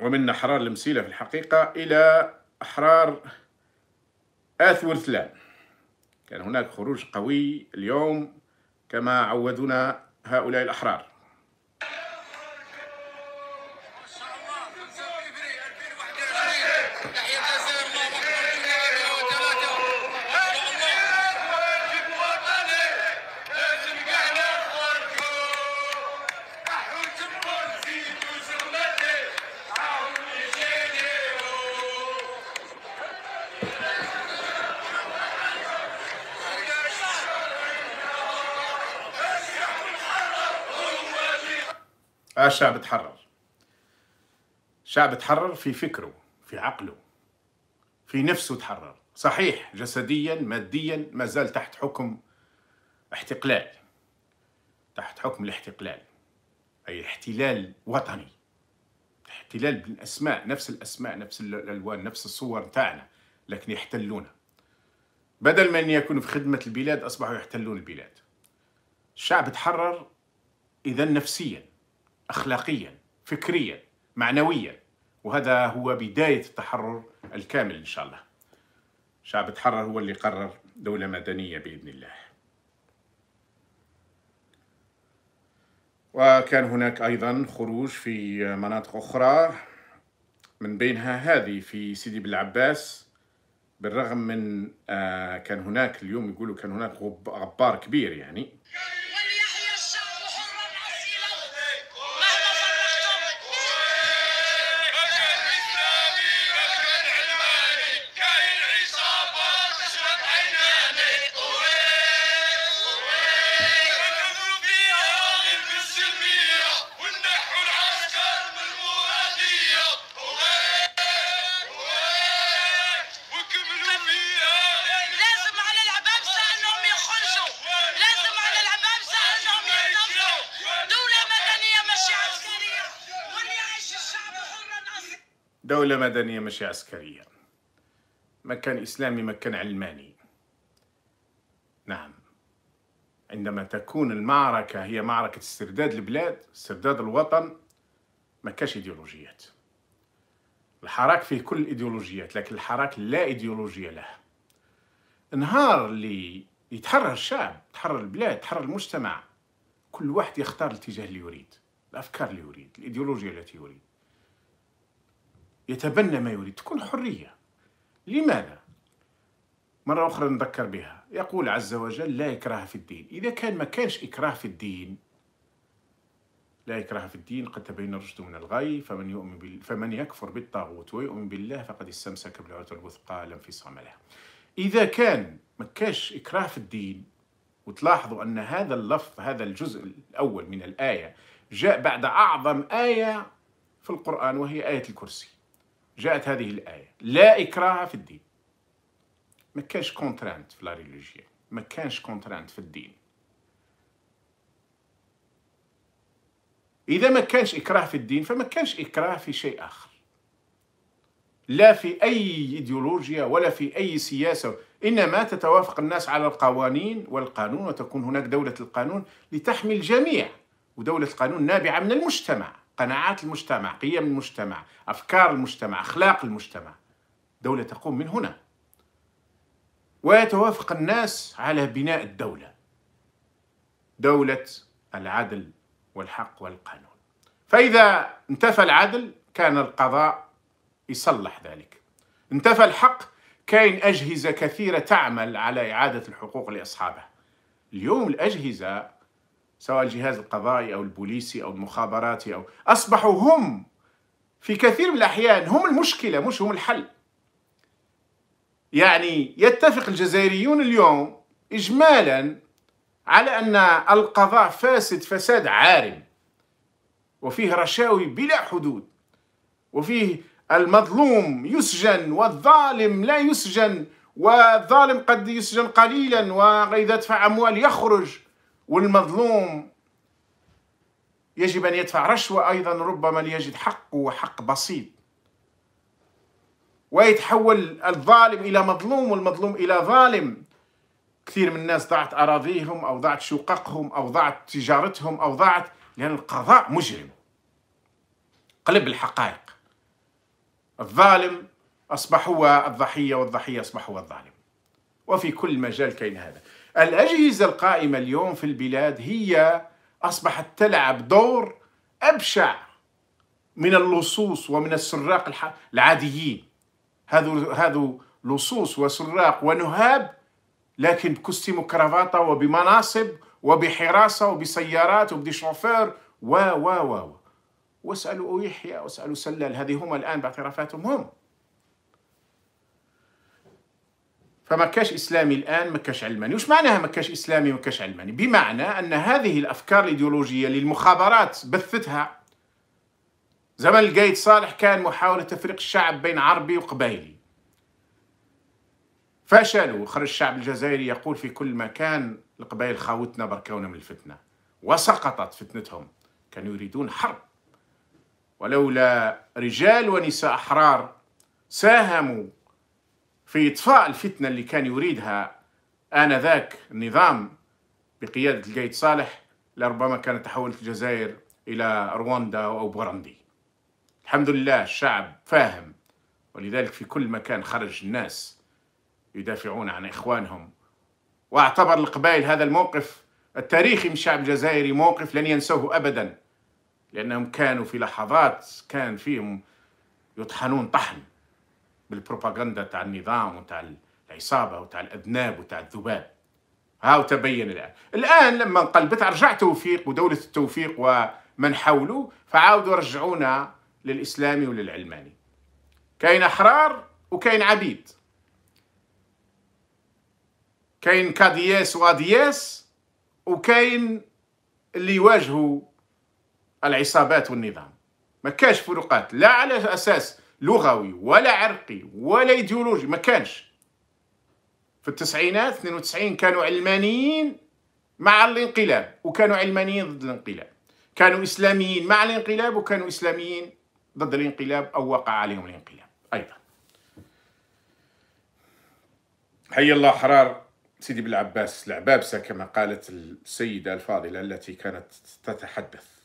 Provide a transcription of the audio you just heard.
ومن أحرار المسيلة في الحقيقة إلى أحرار ثلان كان هناك خروج قوي اليوم كما عودنا هؤلاء الأحرار آه شعب تحرر شعب تحرر في فكره في عقله في نفسه تحرر صحيح جسديا ماديا ما زال تحت حكم احتقلال تحت حكم الاحتقلال أي احتلال وطني احتلال بالأسماء نفس الأسماء نفس الألوان نفس الصور تاعنا لكن يحتلونا بدل أن يكونوا في خدمة البلاد أصبحوا يحتلون البلاد الشعب تحرر إذا نفسيا اخلاقيا فكريا معنويا وهذا هو بدايه التحرر الكامل ان شاء الله شعب تحرر هو اللي قرر دوله مدنيه باذن الله وكان هناك ايضا خروج في مناطق اخرى من بينها هذه في سيدي بالعباس بالرغم من آه، كان هناك اليوم يقولوا كان هناك غبار كبير يعني دولة مدنية مش عسكرية مكان إسلامي مكان علماني نعم عندما تكون المعركة هي معركة استرداد البلاد استرداد الوطن ما كاش إيديولوجيات الحراك فيه كل الإيديولوجيات لكن الحراك لا إيديولوجية له نهار اللي يتحرر الشعب تحرر البلاد تحرر المجتمع كل واحد يختار الاتجاه اللي يريد الأفكار اللي يريد الإيديولوجيا التي يريد يتبنى ما يريد تكون حرية لماذا؟ مرة أخرى نذكر بها يقول عز وجل لا إكراه في الدين إذا كان ما كانش إكراه في الدين لا إكراه في الدين قد تبين الرشد من الغي فمن يؤمن بال... فمن يكفر بالطاغوت ويؤمن بالله فقد استمسك بالعروة الوثقى لا انفصام لها. إذا كان ما كانش إكراه في الدين وتلاحظوا أن هذا اللفظ هذا الجزء الأول من الآية جاء بعد أعظم آية في القرآن وهي آية الكرسي. جاءت هذه الآية لا إكراه في الدين ما كانش كونترانت في لا ما كانش كونترانت في الدين إذا ما كانش إكراه في الدين فما كانش إكراه في شيء آخر لا في أي إيديولوجيا ولا في أي سياسة إنما تتوافق الناس على القوانين والقانون وتكون هناك دولة القانون لتحمي الجميع ودولة القانون نابعة من المجتمع قناعات المجتمع قيم المجتمع أفكار المجتمع أخلاق المجتمع دولة تقوم من هنا ويتوافق الناس على بناء الدولة دولة العدل والحق والقانون فإذا انتفى العدل كان القضاء يصلح ذلك انتفى الحق كاين أجهزة كثيرة تعمل على إعادة الحقوق لأصحابها اليوم الأجهزة سواء الجهاز القضائي أو البوليسي أو المخابراتي أو أصبحوا هم في كثير من الأحيان هم المشكلة مش هم الحل يعني يتفق الجزائريون اليوم إجمالا على أن القضاء فاسد فساد عارم وفيه رشاوي بلا حدود وفيه المظلوم يسجن والظالم لا يسجن والظالم قد يسجن قليلا وإذا دفع أموال يخرج والمظلوم يجب أن يدفع رشوة أيضا ربما ليجد حقه وحق بسيط ويتحول الظالم إلى مظلوم والمظلوم إلى ظالم كثير من الناس ضاعت أراضيهم أو ضاعت شققهم أو ضاعت تجارتهم أو ضاعت لأن القضاء مجرم قلب الحقائق الظالم أصبح هو الضحية والضحية أصبح هو الظالم وفي كل مجال كاين هذا الأجهزة القائمة اليوم في البلاد هي أصبحت تلعب دور أبشع من اللصوص ومن السراق العاديين هذو هذو لصوص وسراق ونهاب لكن بكستيم كرافطة وبمناصب وبحراسة وبسيارات وبشوفير و و و واسألوا أويحيا واسألوا سلال هذه هم الآن باعترافاتهم هم فما كاش اسلامي الان ما كاش علماني وش معناها ما كاش اسلامي ما كاش علماني بمعنى ان هذه الافكار الايديولوجيه اللي المخابرات بثتها زمن القايد صالح كان محاوله تفريق الشعب بين عربي وقبائلي فشلوا خرج الشعب الجزائري يقول في كل مكان القبائل خاوتنا بركونا من الفتنه وسقطت فتنتهم كانوا يريدون حرب ولولا رجال ونساء احرار ساهموا في إطفاء الفتنة اللي كان يريدها آنذاك النظام بقيادة القايد صالح لربما كانت تحولت الجزائر إلى رواندا أو بوروندي الحمد لله الشعب فاهم ولذلك في كل مكان خرج الناس يدافعون عن إخوانهم واعتبر القبائل هذا الموقف التاريخي من الشعب الجزائري موقف لن ينسوه أبدا لأنهم كانوا في لحظات كان فيهم يطحنون طحن بالبروباغندا تاع النظام وتاع العصابه وتاع الاذناب وتاع الذباب هاو تبين الان الان لما انقلبت رجع توفيق ودوله التوفيق ومن حوله فعاودوا رجعونا للاسلامي وللعلماني كاين احرار وكاين عبيد كاين كادياس وادياس وكاين اللي يواجهوا العصابات والنظام ما كاش فروقات لا على اساس لغوي ولا عرقي ولا ايديولوجي ما كانش في التسعينات 92 كانوا علمانيين مع الانقلاب وكانوا علمانيين ضد الانقلاب كانوا اسلاميين مع الانقلاب وكانوا اسلاميين ضد الانقلاب او وقع عليهم الانقلاب ايضا حي الله حرار سيدي بن العباس العبابسه كما قالت السيده الفاضله التي كانت تتحدث